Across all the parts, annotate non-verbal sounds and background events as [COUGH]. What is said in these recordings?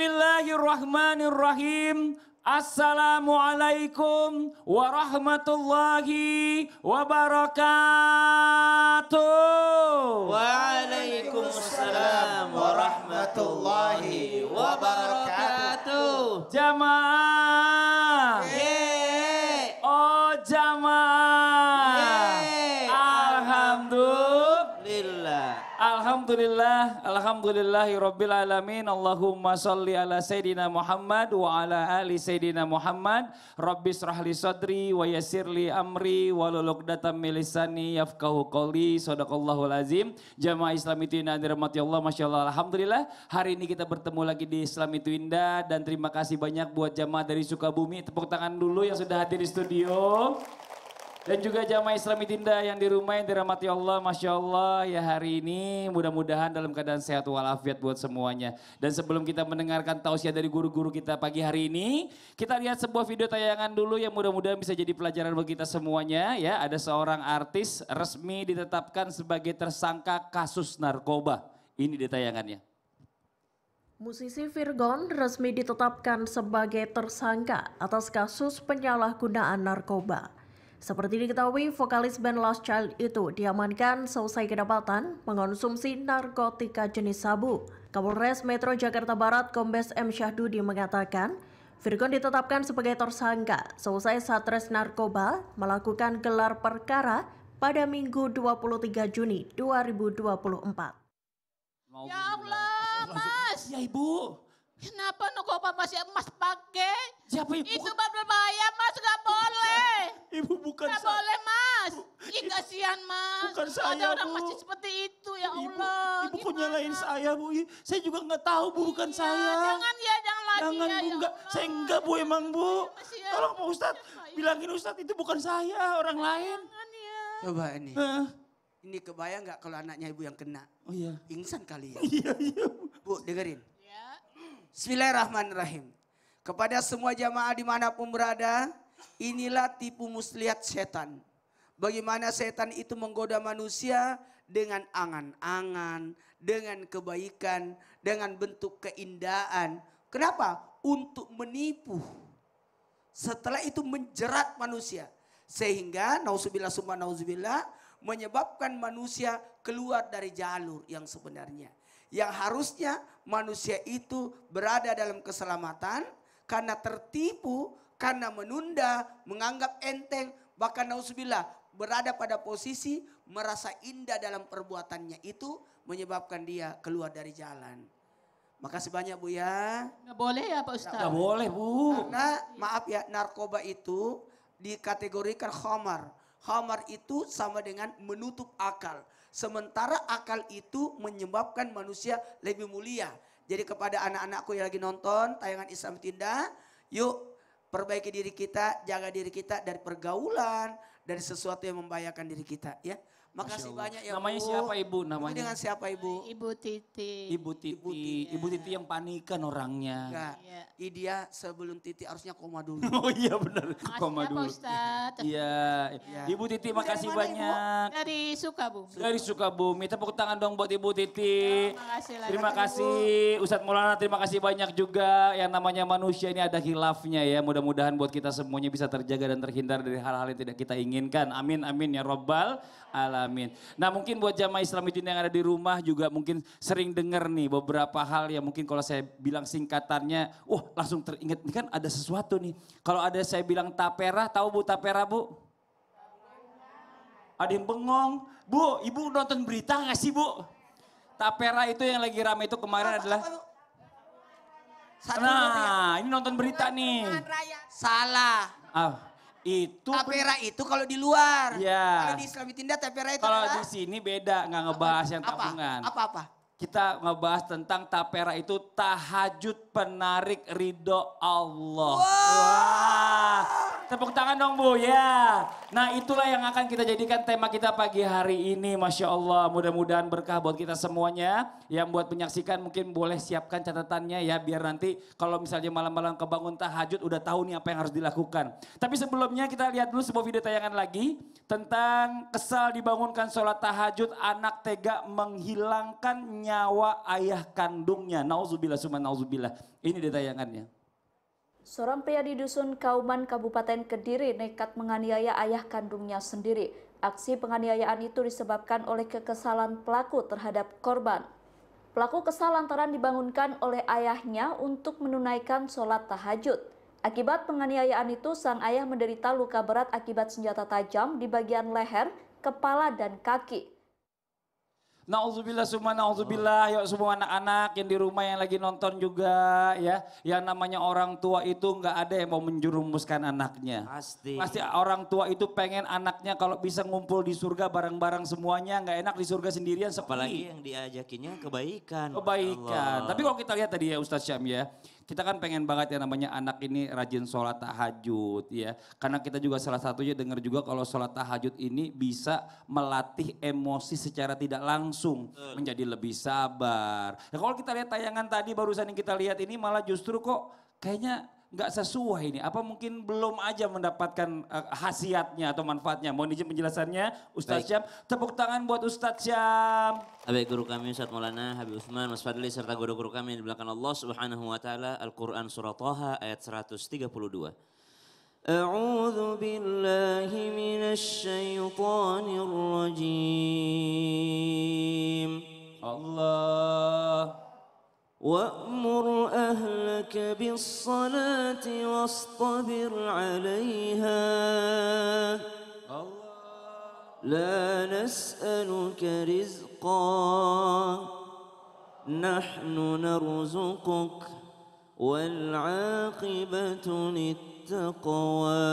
Bismillahirrahmanirrahim. Assalamualaikum warahmatullahi wabarakatuh. Waalaikumsalam warahmatullahi wabarakatuh. Jamaah Alhamdulillah, Alhamdulillahi Rabbil Alamin, Allahumma salli ala Sayyidina Muhammad wa ala ali Sayyidina Muhammad, Rabbi srahli sadri wa yasirli amri wa lulukdatam milisani yafkahu qawli, sadaqallahul azim, jamaah Islam itu indah dirahmati Allah, Masya Allah, Alhamdulillah, hari ini kita bertemu lagi di Islam itu indah, dan terima kasih banyak buat jamaah dari Sukabumi, tepuk tangan dulu yang sudah hadir di studio. Dan juga jamaah Islami Tinda yang di rumah yang dirahmati Allah, Masya Allah ya hari ini mudah-mudahan dalam keadaan sehat walafiat buat semuanya. Dan sebelum kita mendengarkan tausiah dari guru-guru kita pagi hari ini, kita lihat sebuah video tayangan dulu yang mudah-mudahan bisa jadi pelajaran bagi kita semuanya ya. Ada seorang artis resmi ditetapkan sebagai tersangka kasus narkoba. Ini detayangannya. Musisi Virgon resmi ditetapkan sebagai tersangka atas kasus penyalahgunaan narkoba. Seperti diketahui, vokalis band Lost Child itu diamankan selesai kedapatan mengonsumsi narkotika jenis sabu. Kapolres Metro Jakarta Barat Kombes M. Syahdudi mengatakan, Virgon ditetapkan sebagai tersangka selesai Satres Narkoba melakukan gelar perkara pada Minggu 23 Juni 2024. Ya Allah, Mas! Ya Ibu! Kenapa kok papa masih emas pakai? Siapa ibu? Itu berbahaya mas, nggak boleh. Ibu bukan saya. saya. boleh mas. Ih kasihan mas. Bukan saya Ada orang masih seperti itu ya Allah. Ibu, kok nyalain saya bu? Saya juga nggak tahu bu, bukan iya, saya. Jangan ya, jangan lagi jangan, ya, bu, ya Saya enggak bu emang bu. Iya, ya, Tolong Pak Ustad. ya, iya. bilangin Ustad itu bukan saya, orang lain. Jangan ya. Coba ini. Uh. Ini kebayang nggak kalau anaknya ibu yang kena? Oh iya. Pingsan kali ya. [LAUGHS] Iya, iya. Bu, dengerin. Bismillahirrahmanirrahim. Kepada semua jamaah dimanapun berada, inilah tipu muslihat setan. Bagaimana setan itu menggoda manusia dengan angan-angan, dengan kebaikan, dengan bentuk keindahan. Kenapa? Untuk menipu. Setelah itu menjerat manusia. Sehingga nauzubillah summa nauzubillah menyebabkan manusia keluar dari jalur yang sebenarnya yang harusnya manusia itu berada dalam keselamatan karena tertipu, karena menunda, menganggap enteng, bahkan nausubillah berada pada posisi merasa indah dalam perbuatannya itu menyebabkan dia keluar dari jalan. Makasih banyak Bu ya. Nggak boleh ya Pak Ustaz? Nggak boleh Bu. Karena maaf ya narkoba itu dikategorikan khamar. Khamar itu sama dengan menutup akal. Sementara akal itu menyebabkan manusia lebih mulia. Jadi kepada anak-anakku yang lagi nonton tayangan Islam Tindak, yuk perbaiki diri kita, jaga diri kita dari pergaulan, dari sesuatu yang membahayakan diri kita ya. Makasih banyak ya Namanya siapa Ibu? Namanya dengan siapa Ibu? Ibu Titi. Ibu Titi. Ibu Titi, Ibu Titi yang panikan orangnya. Enggak. Iya. Dia sebelum Titi harusnya koma dulu. [LAUGHS] oh iya benar, ya, koma dulu. Ustaz. Iya. Ya. Ibu Titi makasih mana, banyak. Ibu? Dari Sukabumi. Dari Sukabumi. Tepuk tangan dong buat Ibu Titi. Ya, terima kasih. Terima kasih. Ustadz Maulana terima kasih banyak juga. Yang namanya manusia ini ada hilafnya ya. Mudah-mudahan buat kita semuanya bisa terjaga dan terhindar dari hal-hal yang tidak kita inginkan. Amin amin ya robbal alamin. Amin. Nah mungkin buat jamaah Islam itu yang ada di rumah juga mungkin sering dengar nih beberapa hal yang mungkin kalau saya bilang singkatannya, wah langsung teringat ini kan ada sesuatu nih. Kalau ada saya bilang tapera, tahu bu tapera bu? Ada yang bengong, bu, ibu nonton berita nggak sih bu? Tapera itu yang lagi ramai itu kemarin adalah. Sana, nah, ya. ini nonton berita nih. Salah. Ah. Itu tapera itu kalau di luar. Iya. Kalau di Islam Tindak tapera itu Kalau di sini beda nggak ngebahas apa? yang tabungan. Apa apa? Kita ngebahas tentang tapera itu tahajud penarik ridho Allah. Wow. wow. Tepuk tangan dong Bu, ya. Nah itulah yang akan kita jadikan tema kita pagi hari ini, Masya Allah. Mudah-mudahan berkah buat kita semuanya. Yang buat menyaksikan mungkin boleh siapkan catatannya ya, biar nanti kalau misalnya malam-malam kebangun tahajud udah tahu nih apa yang harus dilakukan. Tapi sebelumnya kita lihat dulu sebuah video tayangan lagi tentang kesal dibangunkan sholat tahajud anak tega menghilangkan nyawa ayah kandungnya. Nauzubillah, suman nauzubillah. Ini ditayangannya. Seorang pria di dusun Kauman, Kabupaten Kediri nekat menganiaya ayah kandungnya sendiri. Aksi penganiayaan itu disebabkan oleh kekesalan pelaku terhadap korban. Pelaku kesal lantaran dibangunkan oleh ayahnya untuk menunaikan sholat tahajud. Akibat penganiayaan itu, sang ayah menderita luka berat akibat senjata tajam di bagian leher, kepala, dan kaki. Nauzubillah semua nauzubillah yuk ya semua anak-anak yang di rumah yang lagi nonton juga ya. Yang namanya orang tua itu nggak ada yang mau menjerumuskan anaknya. Pasti. Pasti orang tua itu pengen anaknya kalau bisa ngumpul di surga bareng-bareng semuanya nggak enak di surga sendirian Apalagi yang diajakinnya kebaikan. Kebaikan. Allah. Tapi kalau kita lihat tadi ya Ustaz Syam ya kita kan pengen banget ya namanya anak ini rajin sholat tahajud ya. Karena kita juga salah satunya dengar juga kalau sholat tahajud ini bisa melatih emosi secara tidak langsung. Menjadi lebih sabar. Nah, kalau kita lihat tayangan tadi barusan yang kita lihat ini malah justru kok kayaknya nggak sesuai ini Apa mungkin belum aja mendapatkan eh, khasiatnya atau manfaatnya? Mohon izin penjelasannya, Ustaz Syam. Tepuk tangan buat Ustaz Syam. Habib guru kami Ustadz Maulana, Habib Uthman Mas Fadli, serta guru-guru kami di belakang Allah Subhanahu wa taala, Al-Qur'an surah Thaha ayat 132. أعوذ بالله من الشيطان الرجيم الله عليك بالصلاة واصطبر عليها لا نسألك رزقا نحن نرزقك والعاقبة للتقوى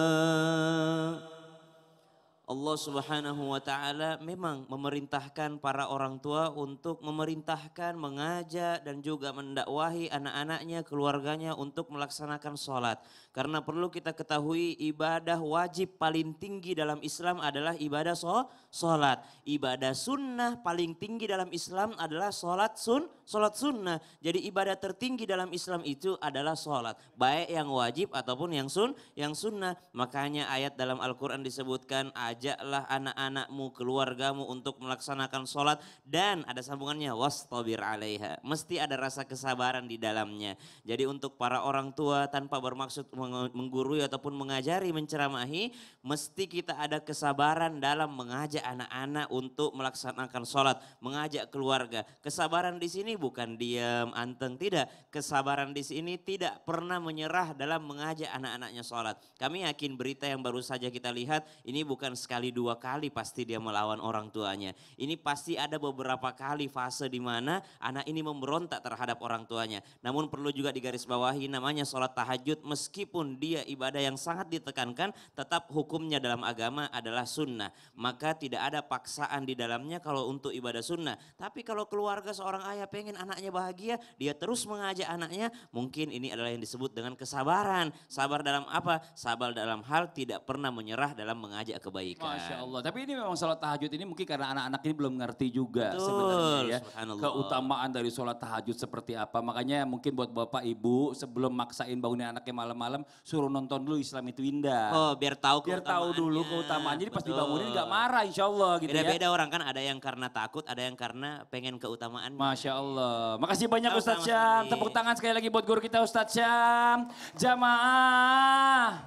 Allah Subhanahu wa taala memang memerintahkan para orang tua untuk memerintahkan, mengajak dan juga mendakwahi anak-anaknya, keluarganya untuk melaksanakan sholat. Karena perlu kita ketahui ibadah wajib paling tinggi dalam Islam adalah ibadah sholat. Ibadah sunnah paling tinggi dalam Islam adalah sholat sun sholat sunnah. Jadi ibadah tertinggi dalam Islam itu adalah sholat. Baik yang wajib ataupun yang sun, yang sunnah. Makanya ayat dalam Al-Quran disebutkan, ajaklah anak-anakmu, keluargamu untuk melaksanakan sholat. Dan ada sambungannya, wastabir alaiha. Mesti ada rasa kesabaran di dalamnya. Jadi untuk para orang tua tanpa bermaksud menggurui ataupun mengajari, menceramahi, mesti kita ada kesabaran dalam mengajak anak-anak untuk melaksanakan sholat, mengajak keluarga. Kesabaran di sini bukan diam, anteng, tidak. Kesabaran di sini tidak pernah menyerah dalam mengajak anak-anaknya sholat. Kami yakin berita yang baru saja kita lihat, ini bukan sekali dua kali pasti dia melawan orang tuanya. Ini pasti ada beberapa kali fase di mana anak ini memberontak terhadap orang tuanya. Namun perlu juga digarisbawahi namanya sholat tahajud meskipun dia ibadah yang sangat ditekankan, tetap hukumnya dalam agama adalah sunnah. Maka tidak ada paksaan di dalamnya kalau untuk ibadah sunnah. Tapi kalau keluarga seorang ayah pengen pengen anaknya bahagia, dia terus mengajak anaknya, mungkin ini adalah yang disebut dengan kesabaran. Sabar dalam apa? Sabar dalam hal tidak pernah menyerah dalam mengajak kebaikan. Masya Allah. Tapi ini memang sholat tahajud ini mungkin karena anak-anak ini belum ngerti juga Betul. sebenarnya ya. Keutamaan dari sholat tahajud seperti apa. Makanya mungkin buat bapak ibu sebelum maksain bangunin anaknya malam-malam suruh nonton dulu Islam itu indah. Oh biar tahu Biar tahu dulu keutamaan. Jadi Betul. bangunin dibangunin nggak marah insya Allah gitu ya. Beda-beda ya. orang kan ada yang karena takut, ada yang karena pengen keutamaan. Masya Allah. Allah. Makasih banyak Sama Ustadz Syam. Tepuk tangan sekali lagi buat guru kita Ustadz Syam. Jamaah.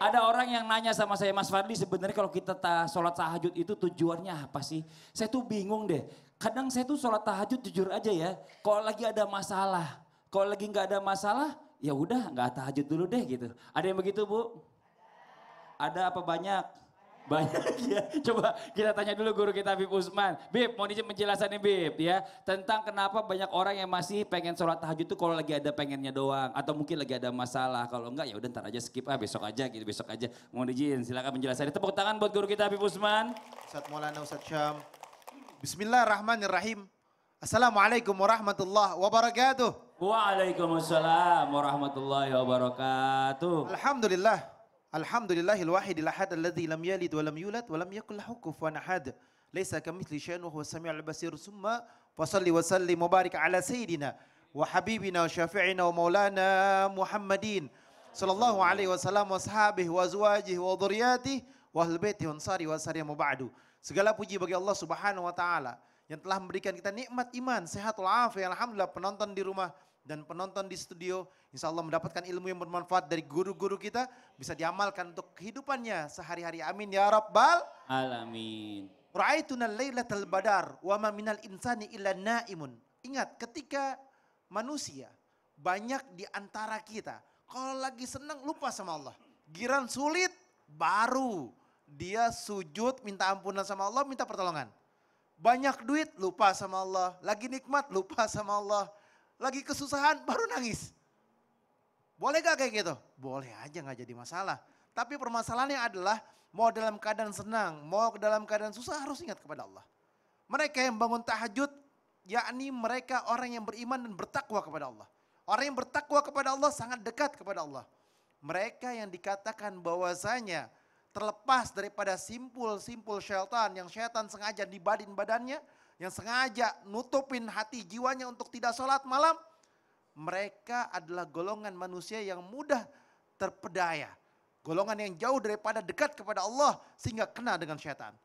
Ada orang yang nanya sama saya, Mas Fadli sebenarnya kalau kita ta sholat tahajud itu tujuannya apa sih? Saya tuh bingung deh. Kadang saya tuh sholat tahajud jujur aja ya. Kalau lagi ada masalah, kalau lagi nggak ada masalah, ya udah nggak tahajud dulu deh gitu. Ada yang begitu bu? Ada apa banyak? Banyak [LAUGHS] ya. Coba kita tanya dulu guru kita Bib Usman. Bib, mau izin penjelasannya Bib ya. Tentang kenapa banyak orang yang masih pengen sholat tahajud itu kalau lagi ada pengennya doang. Atau mungkin lagi ada masalah. Kalau enggak ya udah ntar aja skip ah besok aja gitu besok aja. Mau dijin silakan penjelasannya. Tepuk tangan buat guru kita Bib Usman. Ustaz Maulana Ustaz Syam. Bismillahirrahmanirrahim. Assalamualaikum warahmatullahi wabarakatuh. Waalaikumsalam warahmatullahi wabarakatuh. Alhamdulillah. Alhamdulillahil wahidil ahad alladzi lam yalid wa lam yulad wa lam yakul lahu kufuwan ahad. Laisa kamitsli syai'un wa huwa samiul basir. Summa wa salli wa sallim mubarik ala sayyidina wa habibina wa syafi'ina wa maulana Muhammadin sallallahu alaihi wasallam wa sahabihi wa azwajihi wa dhurriyyatihi wa ahli baiti wa ansari wa asari wa ba'du. Segala puji bagi Allah Subhanahu wa taala yang telah memberikan kita nikmat iman, sehat Alhamdulillah penonton di rumah dan penonton di studio insya Allah mendapatkan ilmu yang bermanfaat dari guru-guru kita bisa diamalkan untuk kehidupannya sehari-hari amin ya rabbal alamin ra'aituna lailatal badar wa ma minal insani illa naimun ingat ketika manusia banyak di antara kita kalau lagi senang lupa sama Allah giran sulit baru dia sujud minta ampunan sama Allah minta pertolongan banyak duit lupa sama Allah lagi nikmat lupa sama Allah lagi kesusahan baru nangis. Boleh gak kayak gitu? Boleh aja gak jadi masalah. Tapi permasalahannya adalah mau dalam keadaan senang, mau dalam keadaan susah harus ingat kepada Allah. Mereka yang bangun tahajud, yakni mereka orang yang beriman dan bertakwa kepada Allah. Orang yang bertakwa kepada Allah sangat dekat kepada Allah. Mereka yang dikatakan bahwasanya terlepas daripada simpul-simpul syaitan yang syaitan sengaja dibadin badannya, yang sengaja nutupin hati jiwanya untuk tidak sholat malam, mereka adalah golongan manusia yang mudah terpedaya. Golongan yang jauh daripada dekat kepada Allah sehingga kena dengan syaitan.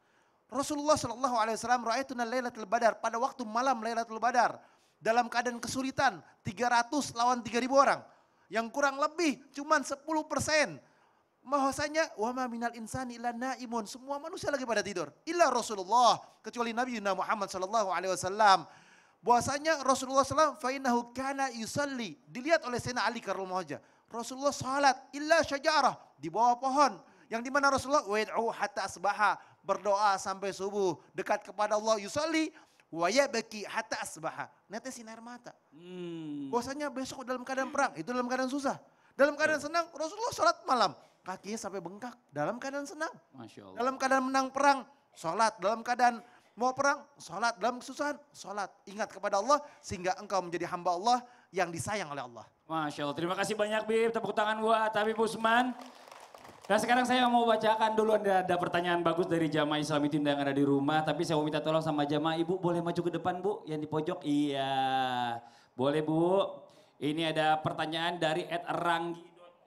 Rasulullah Shallallahu Alaihi Wasallam ra'aituna Lailatul Badar pada waktu malam Lailatul Badar dalam keadaan kesulitan 300 lawan 3000 orang yang kurang lebih cuman 10 persen bahwasanya wama minal insani illa naimun. Semua manusia lagi pada tidur. Illa Rasulullah kecuali Nabi Yuna Muhammad sallallahu alaihi wasallam. Bahwasanya Rasulullah SAW fainahu kana yusalli. Dilihat oleh Sayyidina Ali karomah wajh. Rasulullah salat illa syajarah di bawah pohon. Yang di mana Rasulullah wa'id'u hatta asbaha. Berdoa sampai subuh. Dekat kepada Allah yusalli wa yabki hatta asbaha. netes sinar mata. Hmm. Bahwasanya besok dalam keadaan perang, itu dalam keadaan susah. Dalam keadaan iya. senang, Rasulullah salat malam kakinya sampai bengkak. Dalam keadaan senang. Masya Allah. Dalam keadaan menang perang, sholat. Dalam keadaan mau perang, sholat. Dalam kesusahan, sholat. Ingat kepada Allah sehingga engkau menjadi hamba Allah yang disayang oleh Allah. Masya Allah. Terima kasih banyak Bib. Tepuk tangan buat Habib Usman. Nah sekarang saya mau bacakan dulu ada, ada pertanyaan bagus dari jamaah tim yang ada di rumah. Tapi saya mau minta tolong sama jamaah ibu boleh maju ke depan bu yang di pojok. Iya boleh bu. Ini ada pertanyaan dari Ed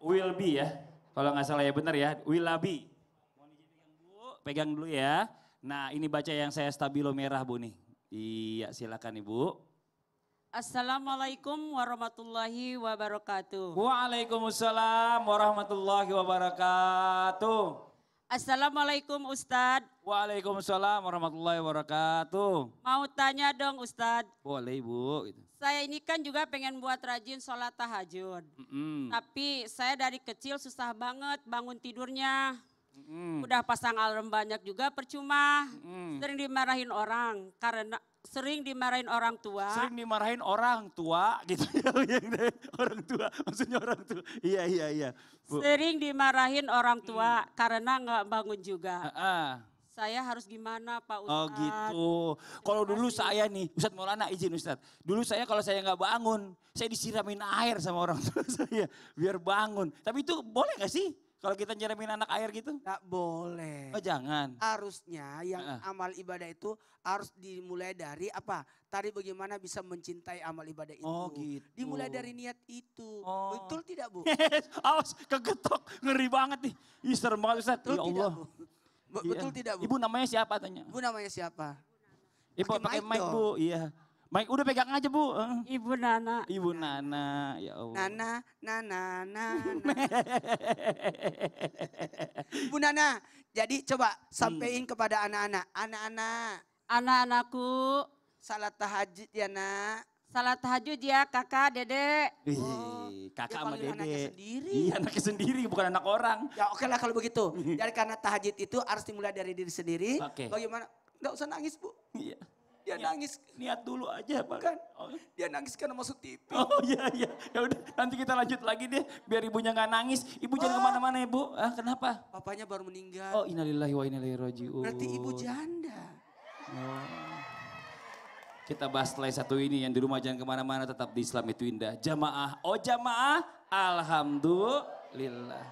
Will Wilby ya. Kalau nggak salah ya benar ya, Wilabi. Mohon izin pegang Bu, pegang dulu ya. Nah ini baca yang saya stabilo merah Bu nih. Iya silakan Ibu. Assalamualaikum warahmatullahi wabarakatuh. Waalaikumsalam warahmatullahi wabarakatuh. Assalamualaikum Ustad. Waalaikumsalam warahmatullahi wabarakatuh. Mau tanya dong Ustad. Boleh Ibu. Gitu saya ini kan juga pengen buat rajin sholat tahajud. Mm-hmm. Tapi saya dari kecil susah banget bangun tidurnya. Mm-hmm. Udah pasang alarm banyak juga percuma. Mm-hmm. Sering dimarahin orang karena sering dimarahin orang tua. Sering dimarahin orang tua gitu [LAUGHS] ya. orang tua, maksudnya orang tua. Iya, iya, iya. Bu. Sering dimarahin orang tua mm. karena nggak bangun juga. Uh-uh saya harus gimana Pak oh, Ustadz. Oh gitu. Kalau dulu saya nih, Ustadz Maulana izin Ustadz. Dulu saya kalau saya nggak bangun, saya disiramin air sama orang [LAUGHS] tua saya biar bangun. Tapi itu boleh nggak sih? Kalau kita nyiramin anak air gitu? Nggak boleh. Oh jangan. Harusnya yang uh. amal ibadah itu harus dimulai dari apa? Tari bagaimana bisa mencintai amal ibadah itu. Oh gitu. Dimulai dari niat itu. Oh. Betul tidak Bu? [LAUGHS] Awas kegetok, ngeri banget nih. Ih serem banget Ustaz. Betul ya Allah. Tidak, Bu, iya. Betul tidak, Bu? Ibu namanya siapa tanya? Ibu namanya siapa? Ibu pakai mic, mic Bu. Iya. Mic udah pegang aja bu. Eh. Ibu Nana. Ibu Nana, ya Allah. Nana, Nana, Nana. Ibu [LAUGHS] Nana, jadi coba sampaikan hmm. kepada anak-anak. Anak-anak. Anak-anakku. Salat tahajud ya nak. Salat tahajud ya kakak, dede. Oh, kakak sama dedek. Anaknya sendiri. Iya anaknya sendiri bukan anak orang. Ya oke okay lah kalau begitu. Jadi karena tahajud itu harus dimulai dari diri sendiri. Okay. Bagaimana? Enggak usah nangis bu. Iya. Dia niat, nangis. Niat dulu aja Pak. Bukan. Oh. Dia nangis karena masuk TV. Oh iya iya. Ya udah nanti kita lanjut lagi deh. Biar ibunya nggak nangis. Ibu oh. jangan kemana-mana ibu. Ya, ah, kenapa? Papanya baru meninggal. Oh innalillahi wa innalillahi roji'un. Berarti ibu janda. Oh. Kita bahas lain satu ini yang di rumah jangan kemana-mana tetap di Islam itu indah. Jamaah, oh jamaah, alhamdulillah.